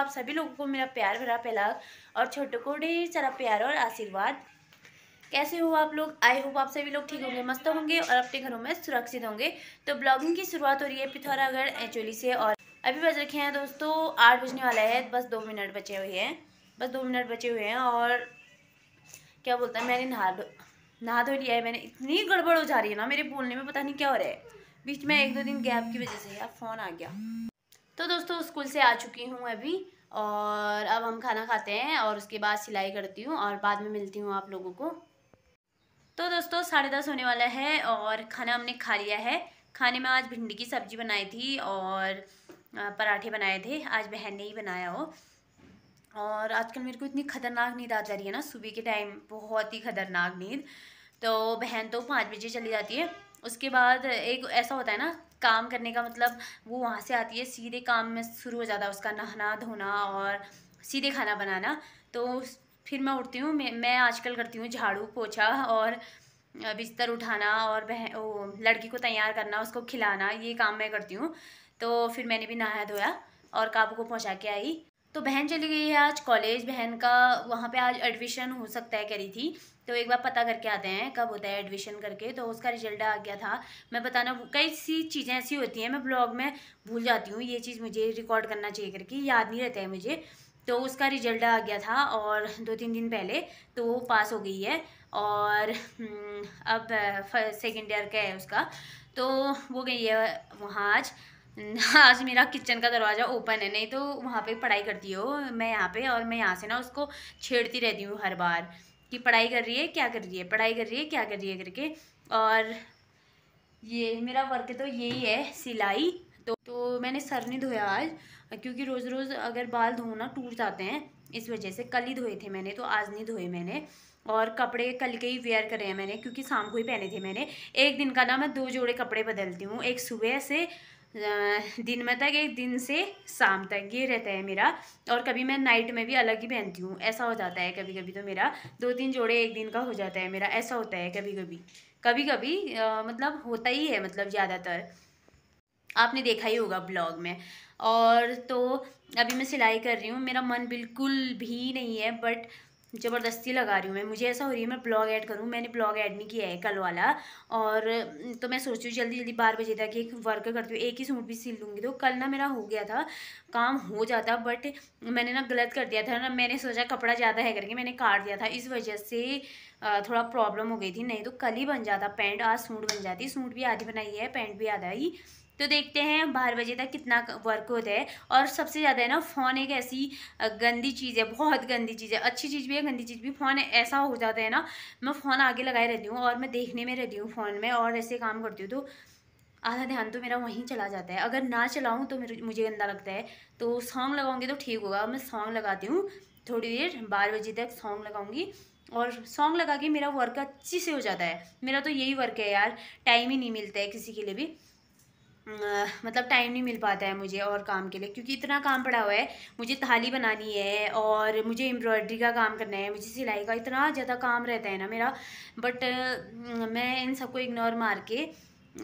आप सभी लोगों को मेरा प्यार भरा पहला और छोटे को ढेर सारा प्यार और आशीर्वाद कैसे हो आप लोग आई होप आप सभी लोग ठीक होंगे मस्त होंगे और अपने घरों में सुरक्षित होंगे तो ब्लॉगिंग की शुरुआत हो रही है पिथौरागढ़ एचोली से और अभी बज रखे हैं दोस्तों आठ बजने वाला है बस दो मिनट बचे हुए हैं बस दो मिनट बचे हुए हैं और क्या बोलते हैं मैंने नहा नहा धो लिया है मैंने इतनी गड़बड़ हो जा रही है ना मेरे बोलने में पता नहीं क्या हो रहा है बीच में एक दो दिन गैप की वजह से यार फ़ोन आ गया तो दोस्तों स्कूल से आ चुकी हूँ अभी और अब हम खाना खाते हैं और उसके बाद सिलाई करती हूँ और बाद में मिलती हूँ आप लोगों को तो दोस्तों साढ़े दस होने वाला है और खाना हमने खा लिया है खाने में आज भिंडी की सब्जी बनाई थी और पराठे बनाए थे आज बहन ने ही बनाया हो और आजकल मेरे को इतनी ख़तरनाक नींद आ जा रही है ना सुबह के टाइम बहुत ही ख़तरनाक नींद तो बहन तो पाँच बजे चली जाती है उसके बाद एक ऐसा होता है ना काम करने का मतलब वो वहाँ से आती है सीधे काम में शुरू हो जाता है उसका नहाना धोना और सीधे खाना बनाना तो फिर मैं उठती हूँ मैं मैं आजकल करती हूँ झाड़ू पोछा और बिस्तर उठाना और बहन लड़की को तैयार करना उसको खिलाना ये काम मैं करती हूँ तो फिर मैंने भी नहाया धोया और काबू को पहुँचा के आई तो बहन चली गई है आज कॉलेज बहन का वहाँ पे आज एडमिशन हो सकता है कह रही थी तो एक बार पता करके आते हैं कब होता है एडमिशन करके तो उसका रिजल्ट आ गया था मैं बताना कई सी चीज़ें ऐसी होती हैं मैं ब्लॉग में भूल जाती हूँ ये चीज़ मुझे रिकॉर्ड करना चाहिए करके याद नहीं रहता है मुझे तो उसका रिजल्ट आ गया था और दो तीन दिन पहले तो वो पास हो गई है और हम्म, अब सेकेंड ईयर का है उसका तो वो गई है वहाँ आज आज मेरा किचन का दरवाज़ा ओपन है नहीं तो वहाँ पे पढ़ाई करती हो मैं यहाँ पे और मैं यहाँ से ना उसको छेड़ती रहती हूँ हर बार कि पढ़ाई कर रही है क्या कर रही है पढ़ाई कर रही है क्या कर रही है करके और ये मेरा वर्क तो यही है सिलाई तो तो मैंने सर नहीं धोया आज क्योंकि रोज़ रोज़ अगर बाल धोना टूट जाते हैं इस वजह से कल ही धोए थे मैंने तो आज नहीं धोए मैंने और कपड़े कल के ही वेयर करे हैं मैंने क्योंकि शाम को ही पहने थे मैंने एक दिन का ना मैं दो जोड़े कपड़े बदलती हूँ एक सुबह से दिन में तक एक दिन से शाम तक ये रहता है मेरा और कभी मैं नाइट में भी अलग ही पहनती हूँ ऐसा हो जाता है कभी कभी तो मेरा दो तीन जोड़े एक दिन का हो जाता है मेरा ऐसा होता है कभी कभी कभी कभी आ, मतलब होता ही है मतलब ज़्यादातर आपने देखा ही होगा ब्लॉग में और तो अभी मैं सिलाई कर रही हूँ मेरा मन बिल्कुल भी नहीं है बट ज़बरदस्ती लगा रही हूँ मैं मुझे ऐसा हो रही है मैं ब्लॉग ऐड करूँ मैंने ब्लॉग ऐड नहीं किया है कल वाला और तो मैं सोच रही हूँ जल्दी जल्दी बारह बजे तक एक वर्क करती हूँ एक ही सूट भी सिल लूँगी तो कल ना मेरा हो गया था काम हो जाता बट मैंने ना गलत कर दिया था ना मैंने सोचा कपड़ा ज़्यादा है करके मैंने काट दिया था इस वजह से थोड़ा प्रॉब्लम हो गई थी नहीं तो कल ही बन जाता पैंट आज सूट बन जाती सूट भी आधी बनाई है पैंट भी आधा ही तो देखते हैं बारह बजे तक कितना वर्क होता है और सबसे ज़्यादा है ना फ़ोन एक ऐसी गंदी चीज़ है बहुत गंदी चीज़ है अच्छी चीज़ भी है गंदी चीज़ भी फ़ोन ऐसा हो जाता है ना मैं फ़ोन आगे लगाए रहती हूँ और मैं देखने में रहती हूँ फ़ोन में और ऐसे काम करती हूँ तो आधा ध्यान तो मेरा वहीं चला जाता है अगर ना चलाऊँ तो मेरे मुझे गंदा लगता है तो सॉन्ग लगाऊंगी तो ठीक होगा मैं सॉन्ग लगाती हूँ थोड़ी देर बारह बजे तक सॉन्ग लगाऊंगी और सॉन्ग लगा के मेरा वर्क अच्छी से हो जाता है मेरा तो यही वर्क है यार टाइम ही नहीं मिलता है किसी के लिए भी मतलब टाइम नहीं मिल पाता है मुझे और काम के लिए क्योंकि इतना काम पड़ा हुआ है मुझे थाली बनानी है और मुझे एम्ब्रॉयडरी का काम करना है मुझे सिलाई का इतना ज़्यादा काम रहता है ना मेरा बट मैं इन सबको इग्नोर मार के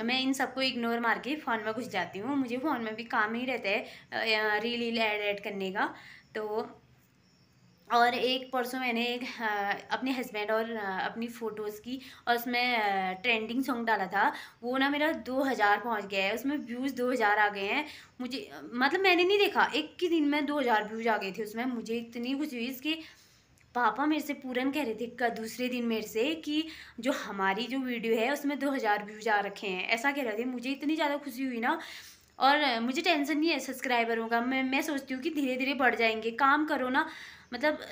मैं इन सबको इग्नोर मार के फ़ोन में घुस जाती हूँ मुझे फ़ोन में भी काम ही रहता है रील रील एड एड करने का तो और एक परसों मैंने एक अपने हस्बैंड और अपनी फ़ोटोज़ की और उसमें ट्रेंडिंग सॉन्ग डाला था वो ना मेरा दो हज़ार पहुँच गया है उसमें व्यूज़ दो हज़ार आ गए हैं मुझे मतलब मैंने नहीं देखा एक ही दिन में दो हज़ार व्यूज़ आ गए थे उसमें मुझे इतनी खुशी हुई कि पापा मेरे से पूरन कह रहे थे का दूसरे दिन मेरे से कि जो हमारी जो वीडियो है उसमें दो हज़ार व्यूज आ रखे हैं ऐसा कह रहे थे मुझे इतनी ज़्यादा खुशी हुई ना और मुझे टेंशन नहीं है सब्सक्राइबरों का मैं मैं सोचती हूँ कि धीरे धीरे बढ़ जाएंगे काम करो ना मतलब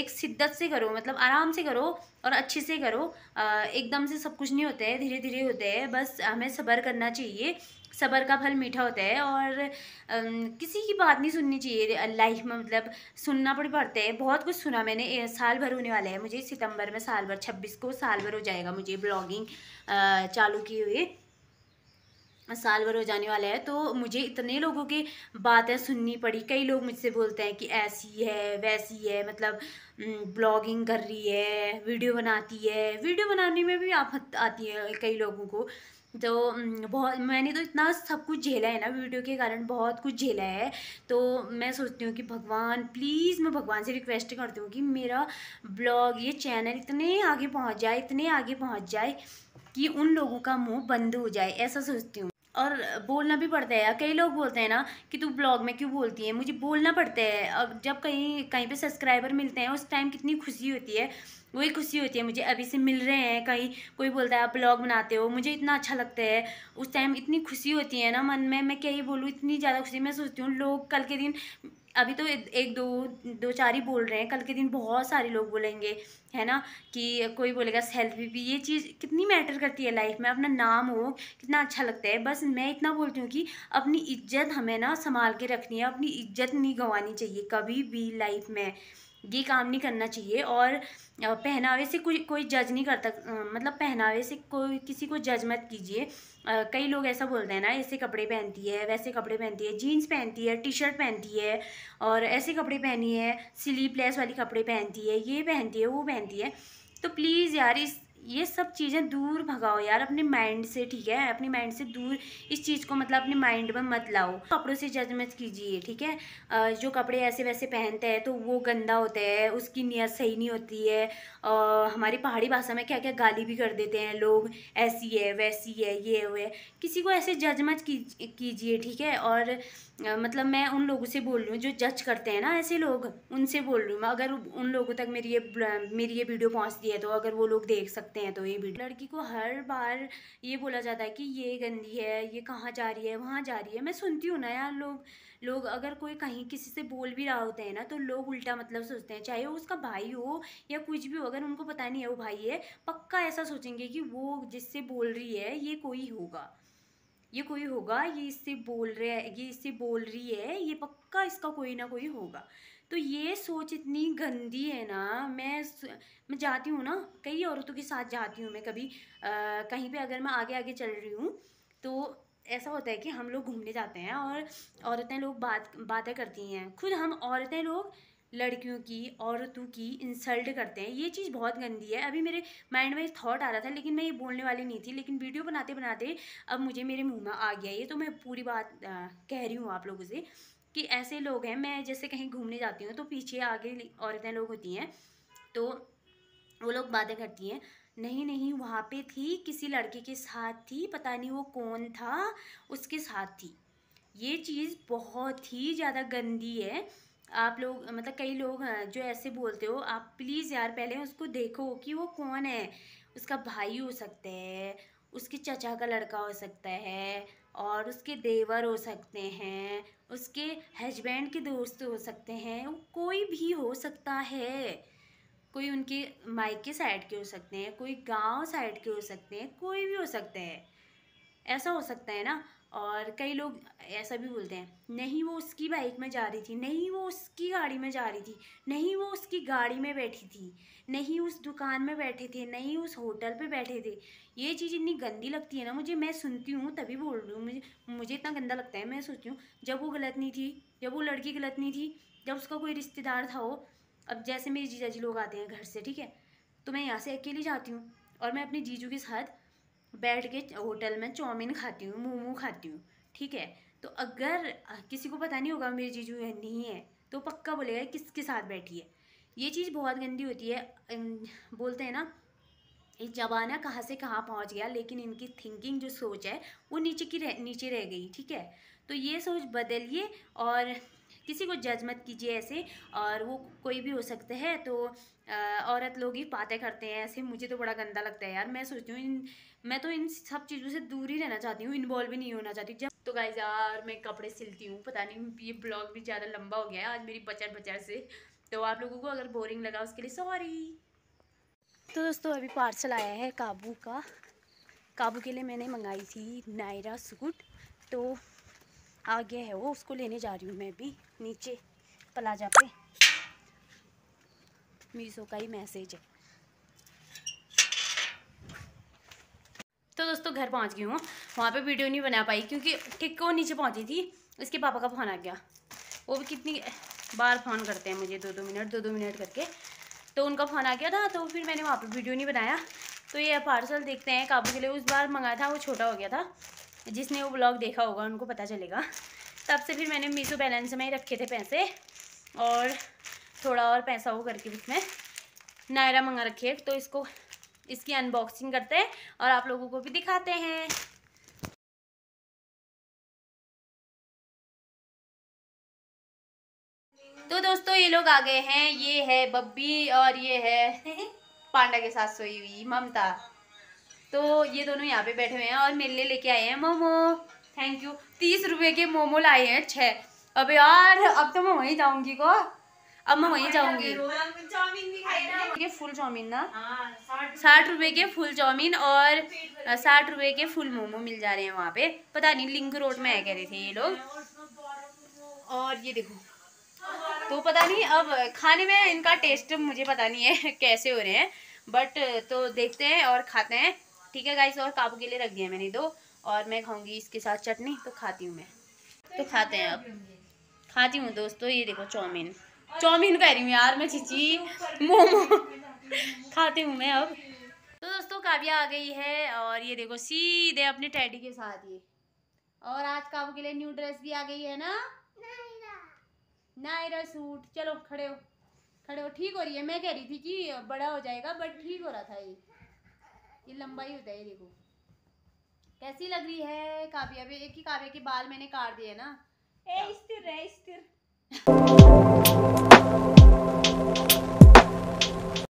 एक शिद्दत से करो मतलब आराम से करो और अच्छे से करो एकदम से सब कुछ नहीं होता है धीरे धीरे होता है बस हमें सब्र करना चाहिए सबर का फल मीठा होता है और किसी की बात नहीं सुननी चाहिए लाइफ में मतलब सुनना पड़ पड़ता है बहुत कुछ सुना मैंने साल भर होने वाला है मुझे सितंबर में साल भर छब्बीस को साल भर हो जाएगा मुझे ब्लॉगिंग चालू किए हुए साल भर हो जाने वाला है तो मुझे इतने लोगों के बातें सुननी पड़ी कई लोग मुझसे बोलते हैं कि ऐसी है वैसी है मतलब ब्लॉगिंग कर रही है वीडियो बनाती है वीडियो बनाने में भी आफत आती है कई लोगों को तो बहुत मैंने तो इतना सब कुछ झेला है ना वीडियो के कारण बहुत कुछ झेला है तो मैं सोचती हूँ कि भगवान प्लीज़ मैं भगवान से रिक्वेस्ट करती हूँ कि मेरा ब्लॉग ये चैनल इतने आगे पहुँच जाए इतने आगे पहुँच जाए कि उन लोगों का मुंह बंद हो जाए ऐसा सोचती हूँ और बोलना भी पड़ता है कई लोग बोलते हैं ना कि तू ब्लॉग में क्यों बोलती है मुझे बोलना पड़ता है अब जब कहीं कहीं पे सब्सक्राइबर मिलते हैं उस टाइम कितनी खुशी होती है वही खुशी होती है मुझे अभी से मिल रहे हैं कहीं कोई बोलता है आप ब्लॉग बनाते हो मुझे इतना अच्छा लगता है उस टाइम इतनी खुशी होती है ना मन में मैं क्या ही बोलूँ इतनी ज़्यादा खुशी मैं सोचती हूँ लोग कल के दिन अभी तो एक दो दो चार ही बोल रहे हैं कल के दिन बहुत सारे लोग बोलेंगे है ना कि कोई बोलेगा सेल्फ भी ये चीज़ कितनी मैटर करती है लाइफ में अपना नाम हो कितना अच्छा लगता है बस मैं इतना बोलती हूँ कि अपनी इज्जत हमें ना संभाल के रखनी है अपनी इज्जत नहीं गंवानी चाहिए कभी भी लाइफ में ये काम नहीं करना चाहिए और पहनावे से कोई कोई जज नहीं करता मतलब पहनावे से कोई किसी को जज मत कीजिए कई लोग ऐसा बोलते हैं ना ऐसे कपड़े पहनती है वैसे कपड़े पहनती है जीन्स पहनती है टी शर्ट पहनती है और ऐसे कपड़े पहनी है स्लीवलेस वाली कपड़े पहनती है ये पहनती है वो पहनती है तो प्लीज़ यार इस ये सब चीज़ें दूर भगाओ यार अपने माइंड से ठीक है अपने माइंड से दूर इस चीज़ को मतलब अपने माइंड में मत लाओ कपड़ों से जज मत कीजिए ठीक है जो कपड़े ऐसे वैसे पहनते हैं तो वो गंदा होता है उसकी नियत सही नहीं होती है हमारी पहाड़ी भाषा में क्या क्या गाली भी कर देते हैं लोग ऐसी है वैसी है ये है किसी को ऐसे जज मत कीजिए ठीक है और मतलब मैं उन लोगों से बोल रही हूँ जो जज करते हैं ना ऐसे लोग उनसे बोल रही हूँ अगर उन लोगों तक मेरी ये मेरी ये वीडियो पहुँचती है तो अगर वो लोग देख सकते करते हैं तो ये भी लड़की को हर बार ये बोला जाता है कि ये गंदी है ये कहाँ जा रही है वहाँ जा रही है मैं सुनती हूँ ना यार लोग लोग अगर कोई कहीं किसी से बोल भी रहा होता है ना तो लोग उल्टा मतलब सोचते हैं चाहे वो उसका भाई हो या कुछ भी हो अगर उनको पता नहीं है वो भाई है पक्का ऐसा सोचेंगे कि वो जिससे बोल रही है ये कोई होगा ये कोई होगा ये इससे बोल रहे है ये इससे बोल रही है ये पक्का इसका कोई ना कोई होगा तो ये सोच इतनी गंदी है ना मैं मैं जाती हूँ ना कई औरतों के साथ जाती हूँ मैं कभी आ, कहीं पे अगर मैं आगे आगे चल रही हूँ तो ऐसा होता है कि हम लोग घूमने जाते हैं और औरतें लोग बात बातें करती हैं खुद हम औरतें लोग लड़कियों की औरतों की इंसल्ट करते हैं ये चीज़ बहुत गंदी है अभी मेरे माइंड में थॉट आ रहा था लेकिन मैं ये बोलने वाली नहीं थी लेकिन वीडियो बनाते बनाते अब मुझे मेरे मुंह में आ गया ये तो मैं पूरी बात आ, कह रही हूँ आप लोगों से कि ऐसे लोग हैं मैं जैसे कहीं घूमने जाती हूँ तो पीछे आगे औरतें लोग होती हैं तो वो लोग बातें करती हैं नहीं नहीं वहाँ पे थी किसी लड़के के साथ थी पता नहीं वो कौन था उसके साथ थी ये चीज़ बहुत ही ज़्यादा गंदी है आप लोग मतलब कई लोग जो ऐसे बोलते हो आप प्लीज़ यार पहले उसको देखो कि वो कौन है उसका भाई हो सकता है उसके चचा का लड़का हो सकता है और उसके देवर हो सकते हैं उसके हजबैंड के दोस्त हो सकते हैं कोई भी हो सकता है कोई उनके मायके साइड के हो सकते हैं कोई गांव साइड के हो सकते हैं कोई भी हो सकते हैं ऐसा हो सकता है ना और कई लोग ऐसा भी बोलते हैं नहीं वो उसकी बाइक में जा रही थी नहीं वो उसकी गाड़ी में जा रही थी नहीं वो उसकी गाड़ी में बैठी थी नहीं उस दुकान में बैठे थे नहीं उस होटल पे बैठे थे ये चीज़ इतनी गंदी लगती है ना मुझे मैं सुनती हूँ तभी बोल रही हूँ मुझे मुझे इतना गंदा लगता है मैं सोचती हूँ जब वो गलत नहीं थी जब वो लड़की गलत नहीं थी जब उसका कोई रिश्तेदार था वो अब जैसे मेरे जीजा जी लोग आते हैं घर से ठीक है तो मैं यहाँ से अकेली जाती हूँ और मैं अपने जीजू के साथ बैठ के होटल में चाउमीन खाती हूँ मोमो खाती हूँ ठीक है तो अगर किसी को पता नहीं होगा मेरी जीजू नहीं है तो पक्का बोलेगा किसके साथ बैठी है ये चीज़ बहुत गंदी होती है बोलते हैं ना ये जमाना कहाँ से कहाँ पहुँच गया लेकिन इनकी थिंकिंग जो सोच है वो नीचे की रह नीचे रह गई ठीक है तो ये सोच बदलिए और किसी को जज मत कीजिए ऐसे और वो कोई भी हो सकते हैं तो औरत लोग ही बातें करते हैं ऐसे मुझे तो बड़ा गंदा लगता है यार मैं सोचती हूँ इन मैं तो इन सब चीज़ों से दूर ही रहना चाहती हूँ इन्वॉल्व भी नहीं होना चाहती जब तो गाय यार मैं कपड़े सिलती हूँ पता नहीं ये ब्लॉग भी ज़्यादा लंबा हो गया है आज मेरी बचर बचर से तो आप लोगों को अगर बोरिंग लगा उसके लिए सॉरी तो दोस्तों अभी पार्सल आया है काबू का काबू के लिए मैंने मंगाई थी नायरा सूट तो आ गया है वो उसको लेने जा रही हूँ मैं भी नीचे प्लाजा पे मीशो का ही मैसेज है तो दोस्तों घर पहुँच गई हूँ वहाँ पे वीडियो नहीं बना पाई क्योंकि वो नीचे पहुँची थी उसके पापा का फ़ोन आ गया वो भी कितनी बार फ़ोन करते हैं मुझे दो दो मिनट दो दो मिनट करके तो उनका फ़ोन आ गया था तो फिर मैंने वहाँ पर वीडियो नहीं बनाया तो ये पार्सल देखते हैं काबू के लिए उस बार मंगाया था वो छोटा हो गया था जिसने वो ब्लॉग देखा होगा उनको पता चलेगा तब से फिर मैंने मीशो बैलेंस में ही रखे थे पैसे और थोड़ा और पैसा वो करके इसमें नायरा मंगा रखी है तो इसको इसकी अनबॉक्सिंग करते हैं और आप लोगों को भी दिखाते हैं तो दोस्तों ये लोग आ गए हैं ये है बब्बी और ये है पांडा के साथ सोई हुई ममता तो ये दोनों यहाँ पे बैठे हुए हैं और मेरे लिए लेके आए हैं मोमो थैंक यू तीस रुपये के मोमो लाए हैं छः अब यार अब तो मैं वहीं जाऊँगी को अब मैं वहीं जाऊँगी के फुल चाउमीन ना साठ रुपये के फुल चाउमीन और साठ रुपये के फुल मोमो मिल जा रहे हैं वहाँ पे पता नहीं लिंक रोड में है कह रहे थे ये लोग और ये देखो तो पता नहीं अब खाने में इनका टेस्ट मुझे पता नहीं है कैसे हो रहे हैं बट तो देखते हैं और खाते हैं ठीक है गाइस और काबू के लिए रख दिया मैंने दो और मैं खाऊंगी इसके साथ चटनी तो खाती हूँ मैं तो खाते हैं अब खाती हूँ दोस्तों ये देखो चाउमीन चाउमीन कह रही हूँ यार मैं चीची मोमो खाती हूँ मैं अब तो दोस्तों काव्या आ गई है और ये देखो सीधे अपने टैडी के साथ ये और आज काबू के लिए न्यू ड्रेस भी आ गई है ना नायरा सूट चलो खड़े हो खड़े हो ठीक हो रही है मैं कह रही थी कि बड़ा हो जाएगा बट ठीक हो रहा था ये ये लंबाई होता है ये देखो कैसी लग रही है काव्या एक ही काव्या के बाल मैंने काट दिए ना ए स्थिर है स्थिर